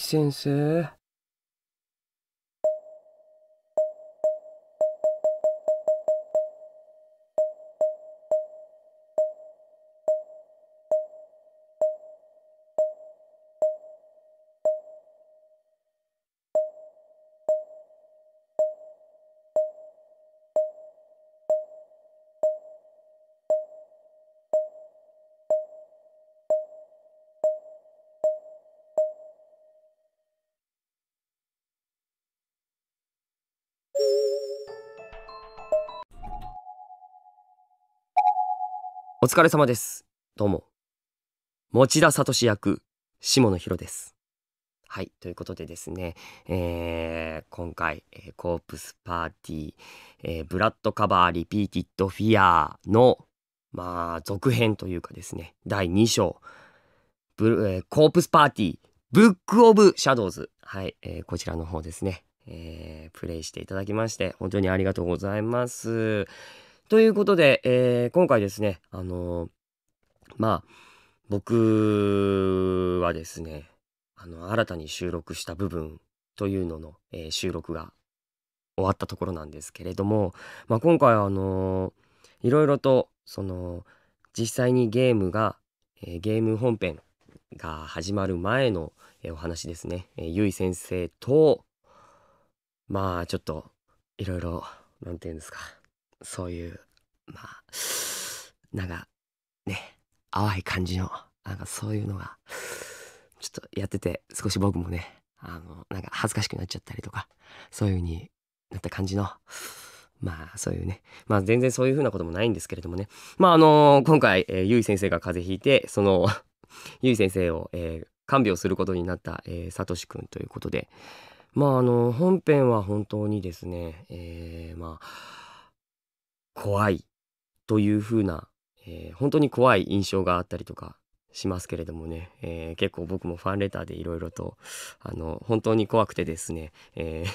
先生。お疲れ様です。どうも。持田聡役、下野紘です。はい、ということでですね、えー、今回、えー、コープスパーティー、えー、ブラッドカバーリピーティッドフィアーの、まあ、続編というかですね、第2章、ブえー、コープスパーティー、ブックオブシャドウズ。はい、えー、こちらの方ですね、えー、プレイしていただきまして、本当にありがとうございます。ということで、えー、今回ですね、あのー、まあ、僕はですね、あの、新たに収録した部分というのの、えー、収録が終わったところなんですけれども、まあ、今回はあのー、いろいろと、その、実際にゲームが、えー、ゲーム本編が始まる前の、えー、お話ですね、えー、ゆい先生と、まあ、ちょっと、いろいろ、なんて言うんですか、そういう、まあ、なんか、ね、淡い感じの、なんかそういうのが、ちょっとやってて、少し僕もね、あの、なんか恥ずかしくなっちゃったりとか、そういう風になった感じの、まあそういうね。まあ全然そういう風なこともないんですけれどもね。まああのー、今回、えー、ゆい先生が風邪ひいて、そのゆい 先生を、えー、看病することになった、えー、さとしくんということで、まああのー、本編は本当にですね、えー、まあ、怖いというふうな、えー、本当に怖い印象があったりとかしますけれどもね、えー、結構僕もファンレターでいろいろとあの本当に怖くてですね、えー、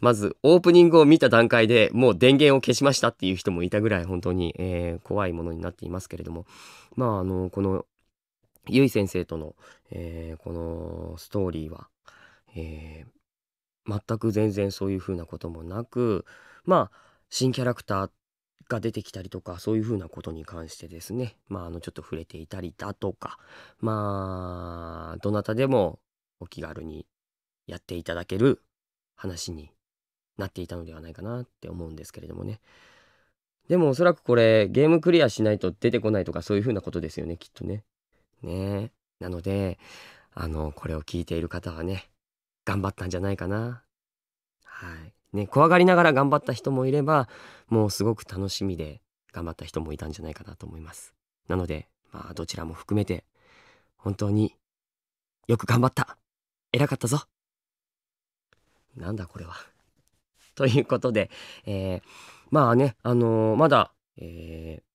まずオープニングを見た段階でもう電源を消しましたっていう人もいたぐらい本当に、えー、怖いものになっていますけれどもまああのこのゆい先生との、えこのストーリーは、え全く全然そういうふうなこともなくまあ新キャラクターが出てきたりとかそういうふうなことに関してですねまああのちょっと触れていたりだとかまあどなたでもお気軽にやっていただける話になっていたのではないかなって思うんですけれどもねでもおそらくこれゲームクリアしないと出てこないとかそういうふうなことですよねきっとねねなのであのこれを聞いている方はね頑張ったんじゃないかなはいね、怖がりながら頑張った人もいればもうすごく楽しみで頑張った人もいたんじゃないかなと思いますなのでまあどちらも含めて本当によく頑張った偉かったぞなんだこれはということで、えー、まあねあのー、まだ、えー、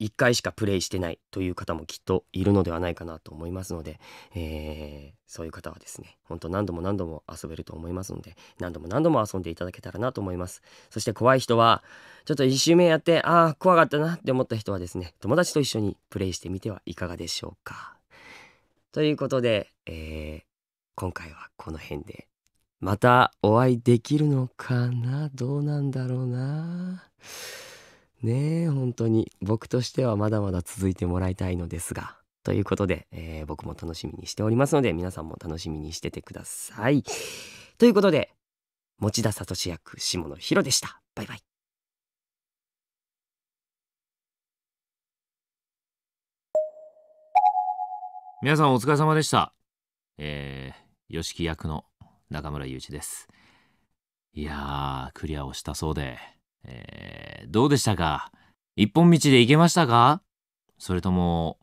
1回しかプレイしてないという方もきっといるのではないかなと思いますので、えー、そういう方はですねほんと何度も何度も遊べると思いますので何度も何度も遊んでいただけたらなと思いますそして怖い人はちょっと1周目やってああ怖かったなって思った人はですね友達と一緒にプレイしてみてはいかがでしょうかということで、えー、今回はこの辺でまたお会いできるのかなどうなんだろうなねえ、本当に僕としてはまだまだ続いてもらいたいのですが。ということで、えー、僕も楽しみにしておりますので、皆さんも楽しみにしててください。ということで、持田聡役下野紘でした。バイバイ。皆さんお疲れ様でした。えー、吉木役の中村祐一です。いやー、クリアをしたそうで、えーどうでしたか一本道で行けましたかそれとも、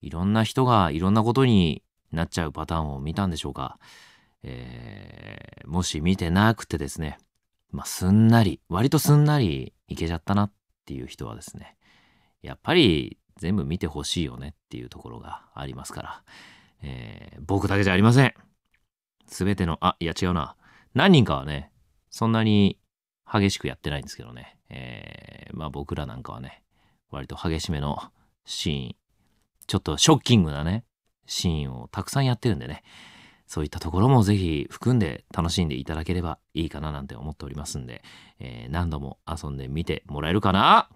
いろんな人がいろんなことになっちゃうパターンを見たんでしょうか、えー、もし見てなくてですね、まあ、すんなり、割とすんなり行けちゃったなっていう人はですね、やっぱり全部見てほしいよねっていうところがありますから、えー、僕だけじゃありません。すべての、あ、いや違うな。何人かはね、そんなに激しくやってないんですけどね。えー、まあ僕らなんかはね、割と激しめのシーン、ちょっとショッキングなね、シーンをたくさんやってるんでね、そういったところもぜひ含んで楽しんでいただければいいかななんて思っておりますんで、えー、何度も遊んでみてもらえるかな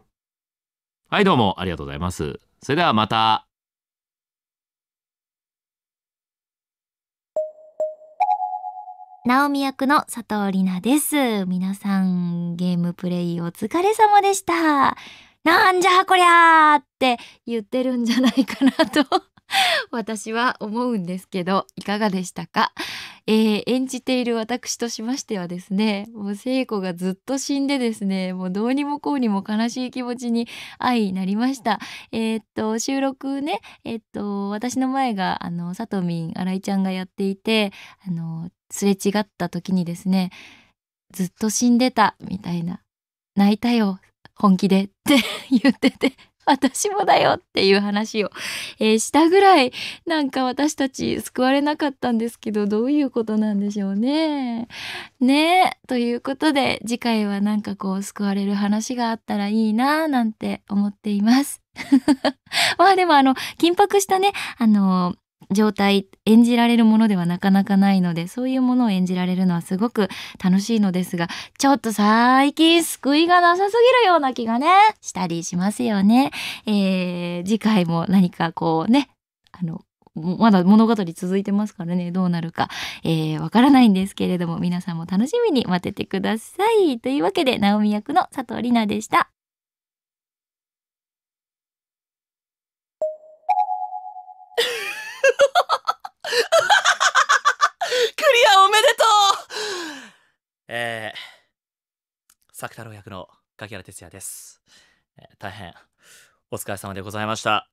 はいどうもありがとうございます。それではまた。ナオミ役の佐藤里奈です。皆さん、ゲームプレイお疲れ様でした。なんじゃこりゃーって言ってるんじゃないかなと 私は思うんですけどいかがでしたか、えー、演じている私としましてはですねもう聖子がずっと死んでですねもうどうにもこうにも悲しい気持ちに相なりましたえー、っと収録ねえー、っと私の前があのさとみん新井ちゃんがやっていてあのすれ違った時にですねずっと死んでたみたいな泣いたよ本気でって 言ってて私もだよっていう話を、えー、したぐらいなんか私たち救われなかったんですけどどういうことなんでしょうね。ねえ。ということで次回はなんかこう救われる話があったらいいななんて思っています。まあでもあの緊迫したねあの状態演じられるものではなかなかないのでそういうものを演じられるのはすごく楽しいのですがちょっと最近救いがなさすぎるような気がねしたりしますよね。えー、次回も何かこうねあのまだ物語続いてますからね、どうなるか、えー、わからないんですけれども、皆さんも楽しみに待っててください。というわけで、ナオミ役の佐藤里奈でした。クリアおめでとうえー、作太郎役の柿原哲也です、えー、大変お疲れ様でございました。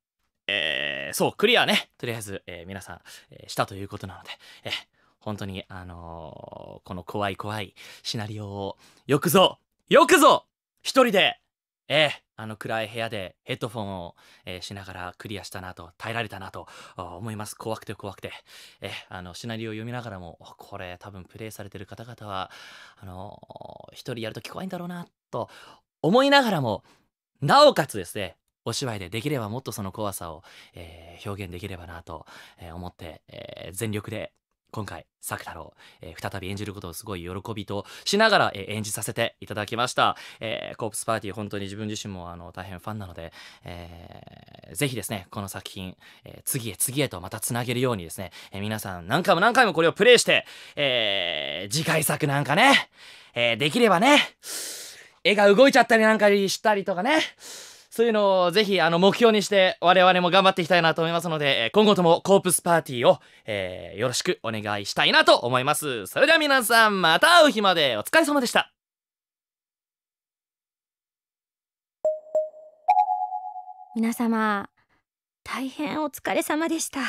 えー、そう、クリアね、とりあえず、えー、皆さん、えー、したということなので、えー、本当に、あのー、この怖い怖いシナリオを、よくぞ、よくぞ、一人でええ、あの暗い部屋でヘッドフォンを、えー、しながらクリアしたなと、耐えられたなと思います。怖くて怖くて。ええ、あの、シナリオを読みながらも、これ多分プレイされてる方々は、あの一人やるとき怖いんだろうな、と思いながらも、なおかつですね、お芝居でできればもっとその怖さを、えー、表現できればなと思って、えー、全力で今回、作太郎、えー、再び演じることをすごい喜びとしながら、えー、演じさせていただきました。えー、コープスパーティー、本当に自分自身もあの大変ファンなので、えー、ぜひですね、この作品、えー、次へ次へとまたつなげるようにですね、えー、皆さん何回も何回もこれをプレイして、えー、次回作なんかね、えー、できればね、絵が動いちゃったりなんかしたりとかね、そういうのをぜひあの目標にして我々も頑張っていきたいなと思いますので、今後ともコープスパーティーを、えー、よろしくお願いしたいなと思います。それでは皆さんまた会う日までお疲れ様でした。皆様、大変お疲れ様でした。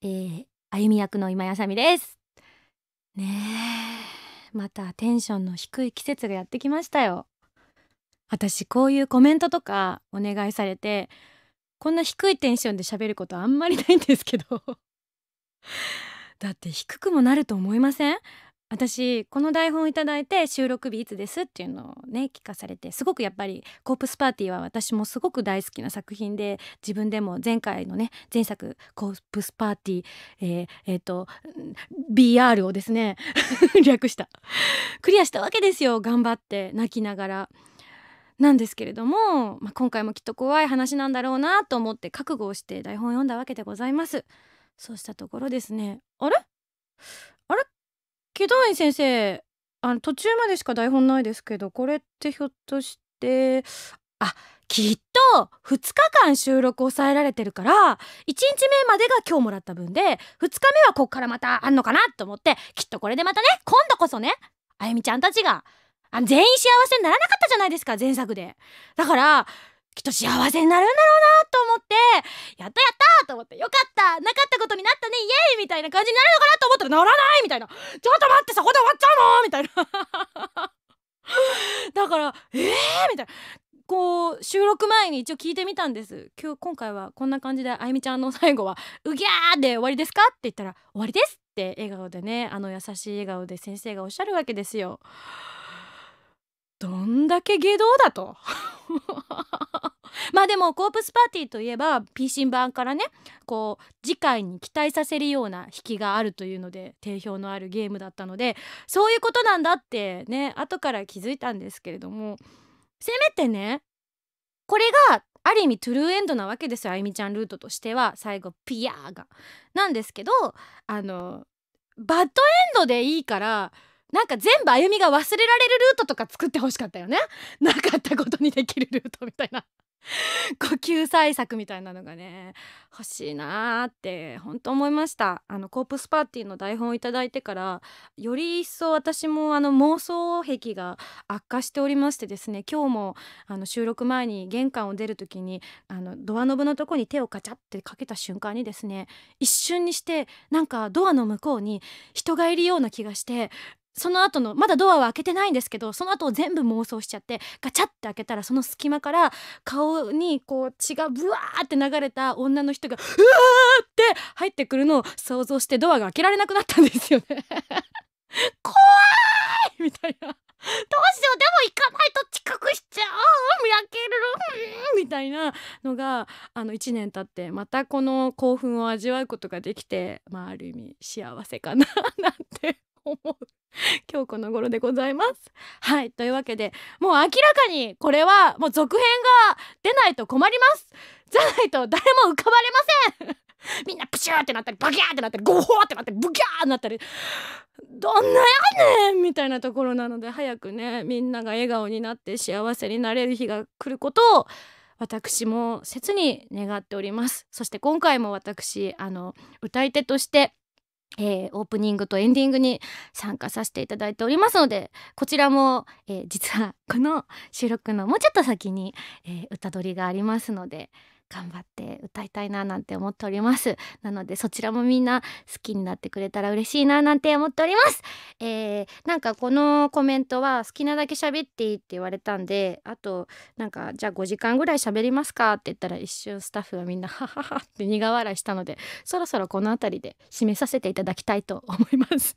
えー、ゆみ役の今やさみです。ねえ、またテンションの低い季節がやってきましたよ。私こういうコメントとかお願いされてこんな低いテンションで喋ることあんまりないんですけど だって低くもなると思いません私この台本頂いて収録日いつですっていうのをね聞かされてすごくやっぱり「コープスパーティー」は私もすごく大好きな作品で自分でも前回のね前作「コープスパーティー」えー、えー、と BR をですね 略したクリアしたわけですよ頑張って泣きながら。なんですけれども、まあ、今回もきっと怖い話なんだろうなと思って覚悟をして台本を読んだわけでございますそうしたところですねあれあれ祁答院先生あの途中までしか台本ないですけどこれってひょっとしてあきっと2日間収録抑えられてるから1日目までが今日もらった分で2日目はこっからまたあんのかなと思ってきっとこれでまたね今度こそねあゆみちゃんたちがあ全員幸せにならなかったじゃないですか前作でだからきっと幸せになるんだろうなと思ってやったやったと思ってよかったなかったことになったねイエーイみたいな感じになるのかなと思ったらならないみたいなちょっと待ってそこで終わっちゃうのみたいな だからえーみたいなこう収録前に一応聞いてみたんです今日今回はこんな感じであゆみちゃんの最後は「うぎゃー!」で終わりですかって言ったら「終わりです」って笑顔でねあの優しい笑顔で先生がおっしゃるわけですよ。どんだけ下道だと まあでもコープスパーティーといえば P c 版からねこう次回に期待させるような引きがあるというので定評のあるゲームだったのでそういうことなんだってね後から気づいたんですけれどもせめてねこれがある意味トゥルーエンドなわけですよあゆみちゃんルートとしては最後ピヤーが。なんですけどあのバッドエンドでいいからなんか全部歩みが忘れられるルートとか作ってほしかったよね なかったことにできるルートみたいな こう救済策みたいなのがね欲しいなーって本当思いましたあのコープスパーティーの台本を頂いてからより一層私もあの妄想癖が悪化しておりましてですね今日もあの収録前に玄関を出る時にあのドアノブのとこに手をカチャってかけた瞬間にですね一瞬にしてなんかドアの向こうに人がいるような気がしてその後のまだドアは開けてないんですけどその後全部妄想しちゃってガチャって開けたらその隙間から顔にこう血がブワーって流れた女の人がうわーって入ってくるのを想像してドアが開けられなくなったんですよね 怖いみたいなどうしようでも行かないと近くしちゃう焼ける、うん、みたいなのがあの1年経ってまたこの興奮を味わうことができてまあある意味幸せかななんて思う。今日この頃でございます。はいというわけでもう明らかにこれはもう続編が出ないと困りますじゃないと誰も浮かばれません みんなプシューってなったりバキャーってなったりゴホーってなったりブギャーってなったりどんなやねんみたいなところなので早くねみんなが笑顔になって幸せになれる日が来ることを私も切に願っておりますそして今回も私あの歌い手としてえー、オープニングとエンディングに参加させていただいておりますのでこちらも、えー、実はこの収録のもうちょっと先に、えー、歌取りがありますので頑張って歌いたいななんて思っておりますなのでそちらもみんな好きになってくれたら嬉しいななんて思っておりますえー、なんかこのコメントは好きなだけ喋っていいって言われたんであとなんかじゃあ5時間ぐらい喋りますかって言ったら一瞬スタッフがみんな ハハハって苦笑いしたのでそろそろこの辺りで締めさせていただきたいと思います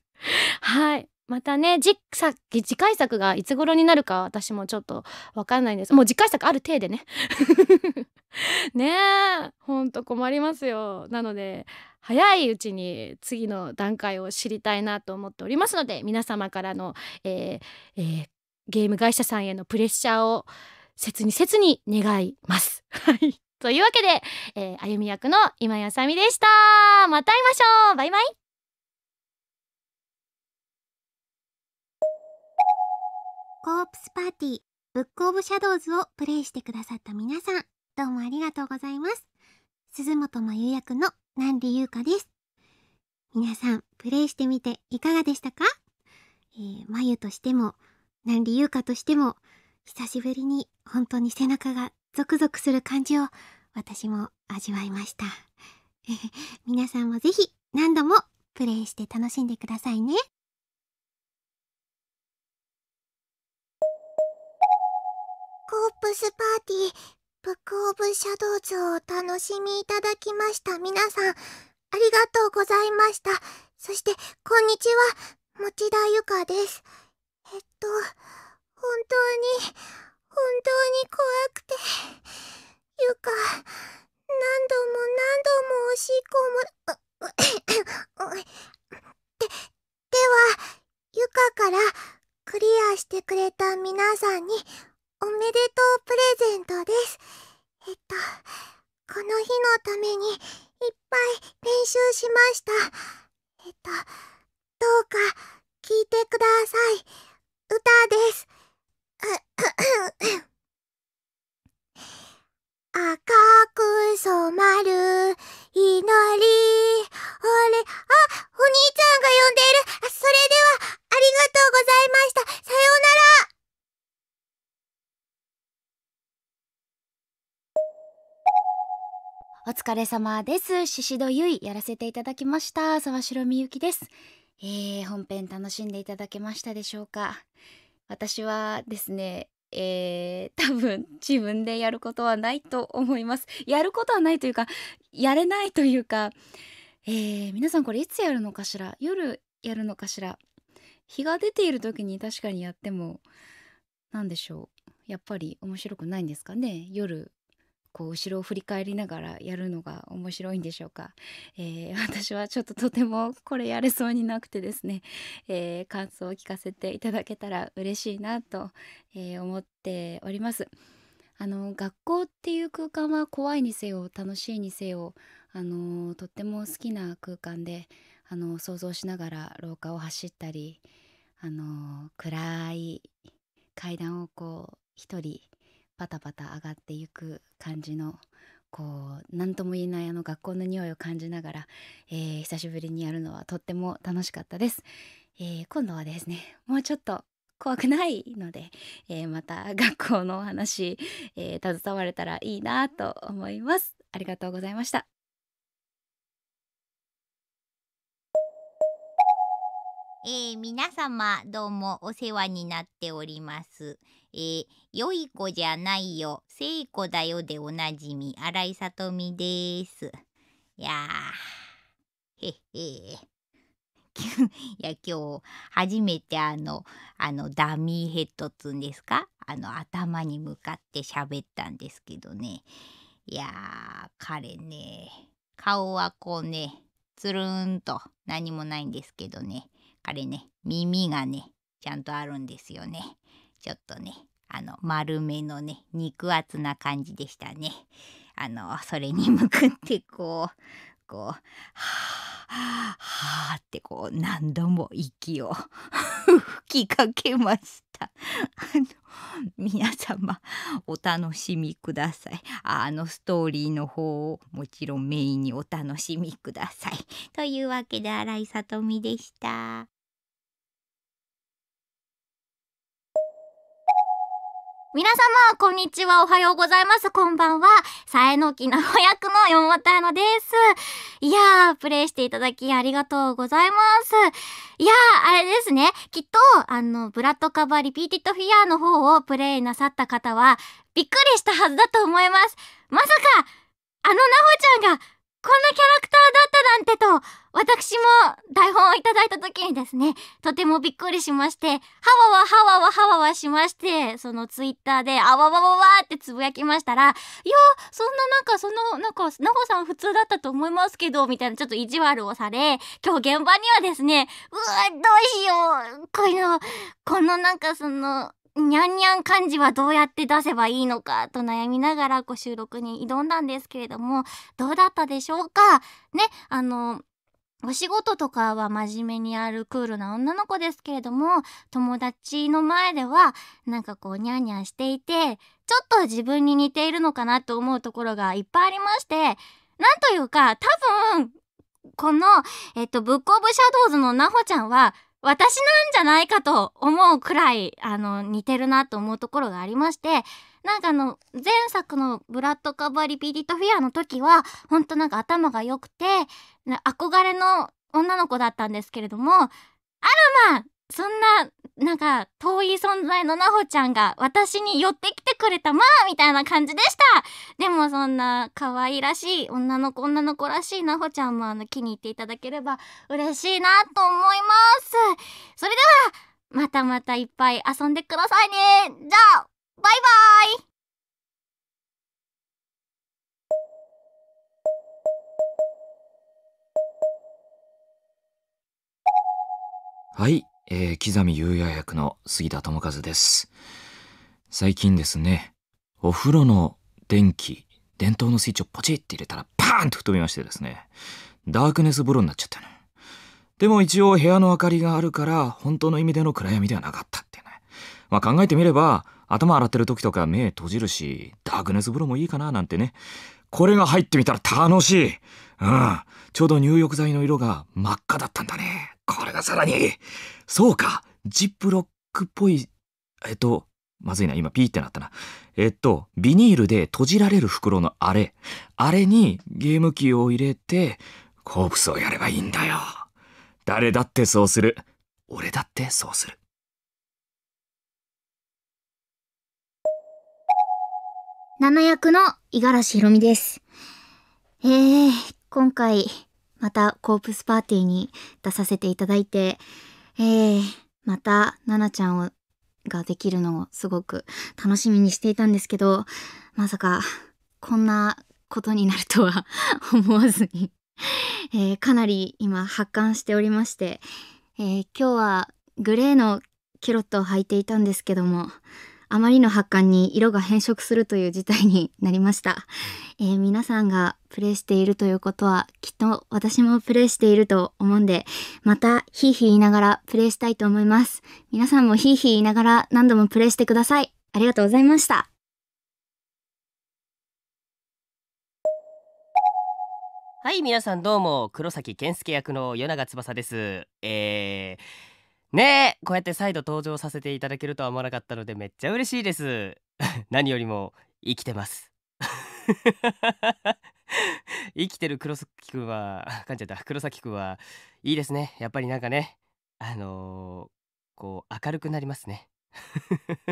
はいまたね次次回作がいつ頃になるか私もちょっと分かんないんですもう次回作ある体でね ねえほんと困りますよなので早いうちに次の段階を知りたいなと思っておりますので皆様からの、えーえー、ゲーム会社さんへのプレッシャーを切に切に願います。はい。というわけで、えー、あゆみ役の今やさみでした。また会いましょうバイバイコープスパーティー、ブックオブシャドウズをプレイしてくださった皆さん、どうもありがとうございます。鈴本真由役の南里優香です。皆さん、プレイしてみていかがでしたかえー、まゆとしても、南里優香としても、久しぶりに本当に背中がゾクゾクする感じを私も味わいました。皆さんもぜひ何度もプレイして楽しんでくださいね。コープスパーティーブックオブシャドウズをお楽しみいただきました皆さんありがとうございましたそしてこんにちは持田ゆかですえっと本当に本当に怖くてゆか何度も何度もおしっこもでではゆかからクリアしてくれた皆さんにおめでとうプレゼントです。えっと、この日のためにいっぱい練習しました。えっと、どうか聞いてください。歌です。疲れ様です。ししどゆいやらせていただきました。沢城みゆきです。えー、本編楽しんでいただけましたでしょうか。私はですね、えー、多分自分でやることはないと思います。やることはないというか、やれないというか、えー、皆さんこれいつやるのかしら夜やるのかしら日が出ている時に確かにやっても、何でしょう。やっぱり面白くないんですかね夜こう後ろを振り返りながらやるのが面白いんでしょうか、えー、私はちょっととてもこれやれそうになくてですね、えー、感想を聞かせていただけたら嬉しいなと、えー、思っておりますあの学校っていう空間は怖いにせよ楽しいにせよあのとっても好きな空間であの想像しながら廊下を走ったりあの暗い階段をこう一人パタパタ上がっていく感じのこう何とも言えないあの学校の匂いを感じながら、えー、久しぶりにやるのはとっても楽しかったです、えー、今度はですねもうちょっと怖くないので、えー、また学校のお話、え携われたらいいなと思いますありがとうございましたえー、皆様どうもお世話になっております。えー、良い子じゃないよ、聖子だよでおなじみ、新井さとみです。いやー、へへー。いや今日初めてあのあのダミーヘッドっつうんですかあの頭に向かって喋ったんですけどねいやー彼ね顔はこうねつるんと何もないんですけどねあれね、耳がね、ちゃんとあるんですよね。ちょっとね、あの、丸めのね、肉厚な感じでしたね。あの、それに向かってこう、こう、はあ、はあってこう、何度も息を 吹きかけました。あの、皆様、お楽しみください。あのストーリーの方をもちろんメインにお楽しみください。というわけで、新井さとみでした。皆様、こんにちは、おはようございます、こんばんは。さえのきなほ役の山本彩乃です。いやー、プレイしていただきありがとうございます。いやー、あれですね、きっと、あの、ブラッドカバーリピーティットフィアーの方をプレイなさった方は、びっくりしたはずだと思います。まさか、あのなほちゃんが、こんなキャラクターだったなんてと、私も台本をいただいた時にですね、とてもびっくりしまして、はわわはわわはわしまして、そのツイッターで、あわわわわってつぶやきましたら、いや、そんななんかその、なんか、なほさん普通だったと思いますけど、みたいなちょっと意地悪をされ、今日現場にはですね、うわ、どうしよう、この、このなんかその、にゃんにゃん漢字はどうやって出せばいいのかと悩みながらご収録に挑んだんですけれども、どうだったでしょうかね、あの、お仕事とかは真面目にあるクールな女の子ですけれども、友達の前では、なんかこう、にゃんにゃんしていて、ちょっと自分に似ているのかなと思うところがいっぱいありまして、なんというか、多分、この、えっと、ブックオブシャドウズのなほちゃんは、私なんじゃないかと思うくらい、あの、似てるなと思うところがありまして、なんかあの、前作のブラッドカバリピリットフィアの時は、ほんとなんか頭が良くて、憧れの女の子だったんですけれども、あらまそんな、なんか、遠い存在のなほちゃんが私に寄ってきてくれたまあみたいな感じでしたでもそんな可愛らしい女の子女の子らしいなほちゃんもあの気に入っていただければ嬉しいなと思いますそれでは、またまたいっぱい遊んでくださいねじゃあ、バイバイはい。えー、刻み優也役の杉田智和です。最近ですね、お風呂の電気、電灯のスイッチをポチって入れたらパーンと吹っ飛びましてですね、ダークネス風呂になっちゃったの。でも一応部屋の明かりがあるから本当の意味での暗闇ではなかったってね。まあ考えてみれば頭洗ってる時とか目閉じるし、ダークネス風呂もいいかななんてね。これが入ってみたら楽しい。うん。ちょうど入浴剤の色が真っ赤だったんだね。これがさらに、そうか、ジップロックっぽい、えっと、まずいな、今ピーってなったな。えっと、ビニールで閉じられる袋のあれ、あれにゲーム機を入れて、コープスをやればいいんだよ。誰だってそうする。俺だってそうする。七役の五十嵐ひろみです。えー、今回、またコープスパーティーに出させていただいて、えー、また、ななちゃんを、ができるのをすごく楽しみにしていたんですけど、まさか、こんなことになるとは 思わずにえー、かなり今発汗しておりまして、えー、今日はグレーのキュロットを履いていたんですけども、あまりの発汗に色が変色するという事態になりました、えー、皆さんがプレイしているということはきっと私もプレイしていると思うんでまたヒーヒー言いながらプレイしたいと思います皆さんもヒーヒー言いながら何度もプレイしてくださいありがとうございましたはい皆さんどうも黒崎健介役の与永翼ですえーねえこうやって再度登場させていただけるとは思わなかったのでめっちゃ嬉しいです 何よりも生きてます 生きてる黒崎くんはかんちゃった黒崎くんはいいですねやっぱりなんかねあのー、こう明るくなりますね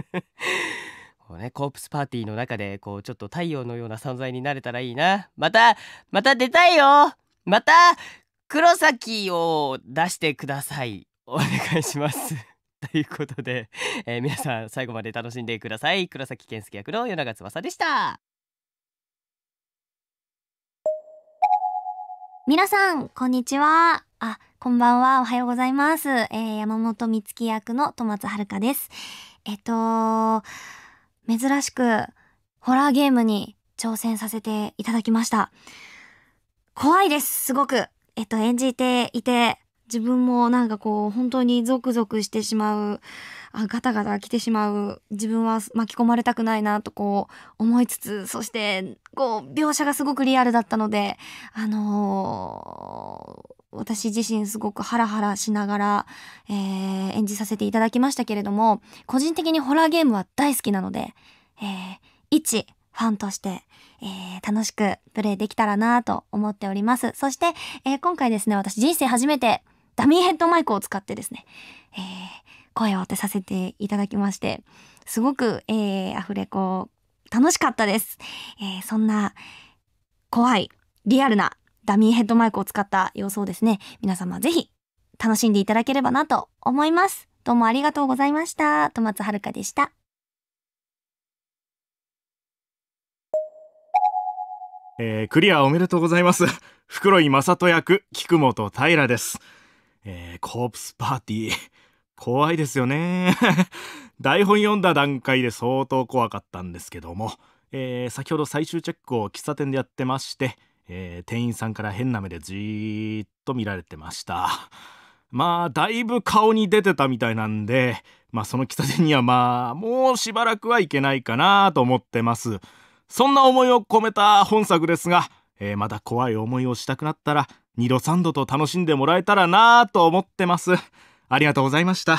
こうねコープスパーティーの中でこうちょっと太陽のような存在になれたらいいなまたまた出たいよまた黒崎を出してくださいお願いします ということで、えー、皆さん最後まで楽しんでください黒崎健介役の与永翼でした皆さんこんにちはあこんばんはおはようございます、えー、山本美月役の戸松遥ですえっと珍しくホラーゲームに挑戦させていただきました怖いですすごくえっと演じていて自分もなんかこう本当にゾクゾクしてしまうあガタガタ来てしまう自分は巻き込まれたくないなとこう思いつつそしてこう描写がすごくリアルだったのであのー、私自身すごくハラハラしながら、えー、演じさせていただきましたけれども個人的にホラーゲームは大好きなので、えー、一ファンとして、えー、楽しくプレイできたらなと思っております。そして、えー、今回ですね、私人生初めてダミーヘッドマイクを使ってですね、えー、声を当てさせていただきまして、すごく、えー、アフレコ楽しかったです。えー、そんな怖い、リアルなダミーヘッドマイクを使った様子をですね、皆様ぜひ楽しんでいただければなと思います。どうもありがとうございました。戸松遥でした。えー、クリアおめでとうございます。袋井正人役、菊本平です。えー、コープスパーティー。怖いですよね。台本読んだ段階で相当怖かったんですけども、えー、先ほど最終チェックを喫茶店でやってまして、えー、店員さんから変な目でじーっと見られてました。まあ、だいぶ顔に出てたみたいなんで、まあ、その喫茶店にはまあ、もうしばらくはいけないかなと思ってます。そんな思いを込めた本作ですが、えー、まだ怖い思いをしたくなったら二度三度と楽しんでもらえたらなぁと思ってますありがとうございました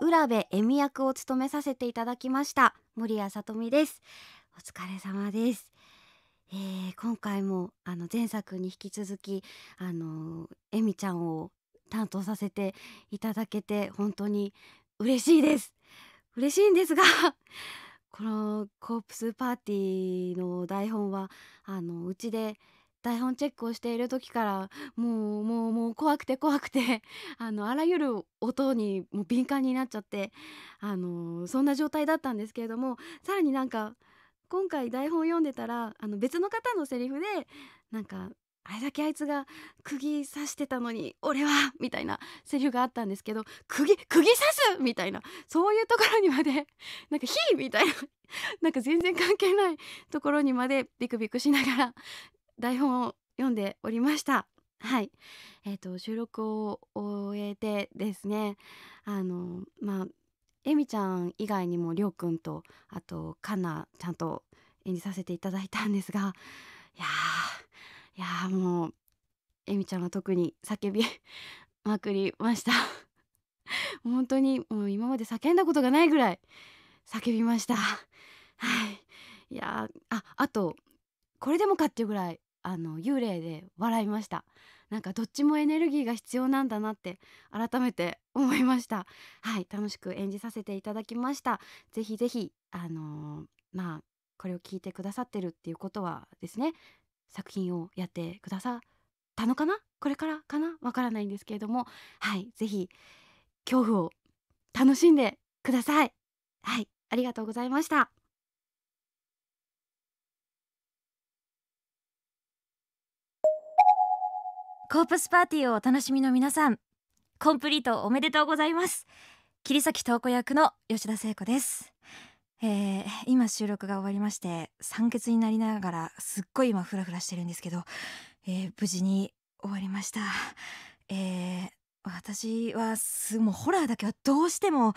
浦部恵美役を務めさせていただきました森谷さとみですお疲れ様ですえー、今回もあの前作に引き続きあのえみちゃんを担当させていただけて本当に嬉しいです嬉しいんですが このコープスパーティーの台本はあのうちで台本チェックをしている時からもうもうもう怖くて怖くて あのあらゆる音にもう敏感になっちゃってあのそんな状態だったんですけれどもさらになんか今回台本読んでたらあの別の方のセリフでなんかあれだけあいつが釘刺してたのに俺はみたいなセリフがあったんですけど釘釘刺すみたいなそういうところにまで なんか火みたいな なんか全然関係ないところにまでビクビクしながら台本を読んでおりました。はい、えーと、と収録を終えてですねあのまあえみちゃん以外にもりょうくんとあとかなちゃんと演じさせていただいたんですが いやいやもうえみちゃんは特に叫びまくりました 本当にもう今まで叫んだことがないぐらい叫びましたはいいやああとこれでもかっていうぐらいあの幽霊で笑いましたなんかどっちもエネルギーが必要なんだなって改めて思いましたはい楽しく演じさせていただきましたぜひぜひあのー、まあこれを聞いてくださってるっていうことはですね作品をやってくださったのかなこれからかなわからないんですけれどもはいぜひ恐怖を楽しんでくださいはいありがとうございましたコープスパーティーをお楽しみの皆さんコンプリートおめでとうございます桐崎東子役の吉田聖子ですえー、今収録が終わりまして酸欠になりながらすっごい今フラフラしてるんですけど、えー、無事に終わりました、えー、私はすもうホラーだけはどうしても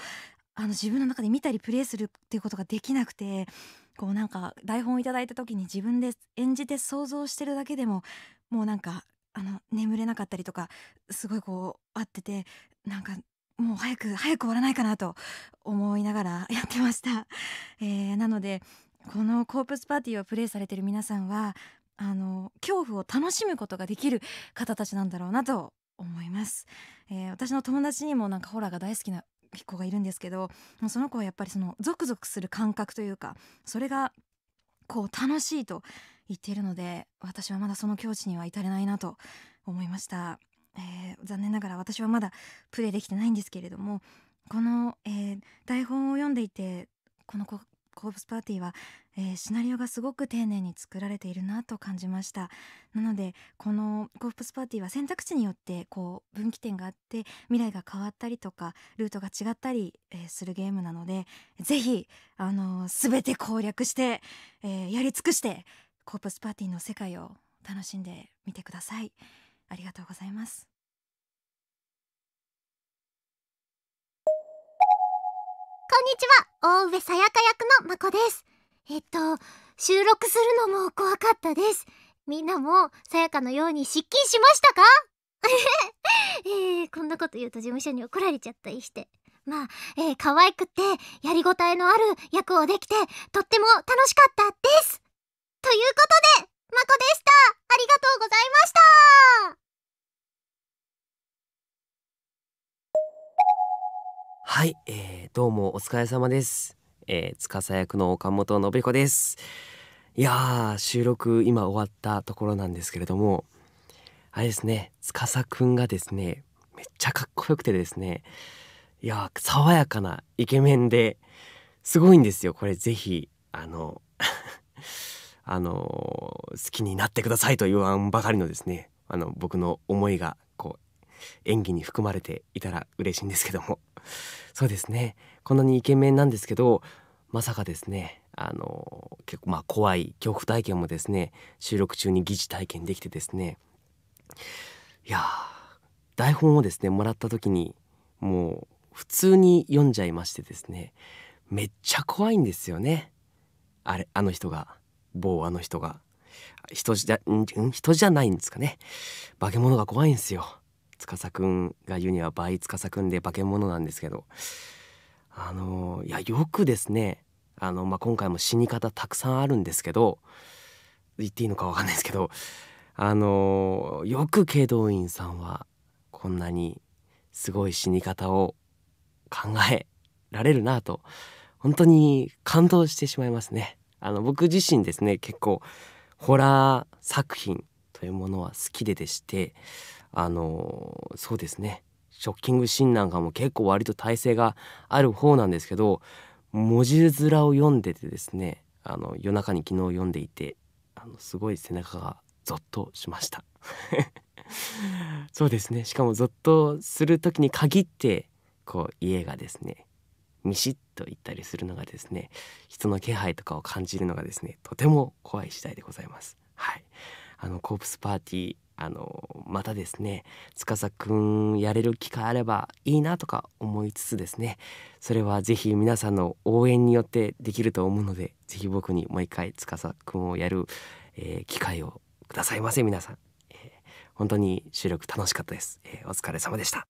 あの自分の中で見たりプレイするっていうことができなくてこうなんか台本をいただいた時に自分で演じて想像してるだけでももうなんかあの眠れなかったりとかすごいこう合っててなんかもう早く早く終わらないかなと思いながら やってました、えー、なのでこのコープスパーティーをプレイされてる皆さんはあの恐怖を楽しむことができる方たちなんだろうなと思います、えー、私の友達にもなんかホラーが大好きな子がいるんですけどその子はやっぱりそのゾクゾクする感覚というかそれがこう楽しいと言っているので私はまだその境地には至れないなと思いました、えー、残念ながら私はまだプレイできてないんですけれどもこの、えー、台本を読んでいてこのコープスパーティーは、えー、シナリオがすごく丁寧に作られているなと感じましたなのでこのコープスパーティーは選択肢によってこう分岐点があって未来が変わったりとかルートが違ったり、えー、するゲームなのでぜひ、あのー、全て攻略して、えー、やり尽くしてコープスパーティーの世界を楽しんでみてくださいありがとうございますこんにちは大上さやか役のまこですえっと収録するのも怖かったですみんなもさやかのように失禁しましたか えー、こんなこと言うと事務所に怒られちゃったりしてまあ、えー、可愛くてやりごたえのある役をできてとっても楽しかったですということで、まこでしたありがとうございましたはい、えー、どうもお疲れ様です。えー、司役の岡本信彦です。いや収録今終わったところなんですけれども、あれですね、司くんがですね、めっちゃかっこよくてですね、いや爽やかなイケメンですごいんですよ。これぜひ、あの、あの好きになってくださいと言わんばかりのですねあの僕の思いがこう演技に含まれていたら嬉しいんですけども そうですねこんなにイケメンなんですけどまさかですねあの結構まあ怖い恐怖体験もですね収録中に疑似体験できてですねいや台本をですねもらった時にもう普通に読んじゃいましてですねめっちゃ怖いんですよねあれあの人が。某あの人が人じゃん人じゃないんですかね化け物が怖いんですよ司くんが言うには倍司くんで化け物なんですけどあのいやよくですねあの、まあ、今回も死に方たくさんあるんですけど言っていいのかわかんないですけどあのよく祁答院さんはこんなにすごい死に方を考えられるなと本当に感動してしまいますね。あの僕自身ですね結構ホラー作品というものは好きででしてあのそうですねショッキングシーンなんかも結構割と耐性がある方なんですけど文字面を読んでてですねあの夜中に昨日読んでいてあのすごい背中がゾッとしました そうですねしかもゾッとする時に限ってこう家がですねミシッと言ったりするのがですね人の気配とかを感じるのがですねとても怖い次第でございます。はい、あのコープスパーティーあのまたですね司くんやれる機会あればいいなとか思いつつですねそれは是非皆さんの応援によってできると思うので是非僕にもう一回司くんをやる、えー、機会をくださいませ皆さん、え本当に収録楽しかったです、えお疲れ様でした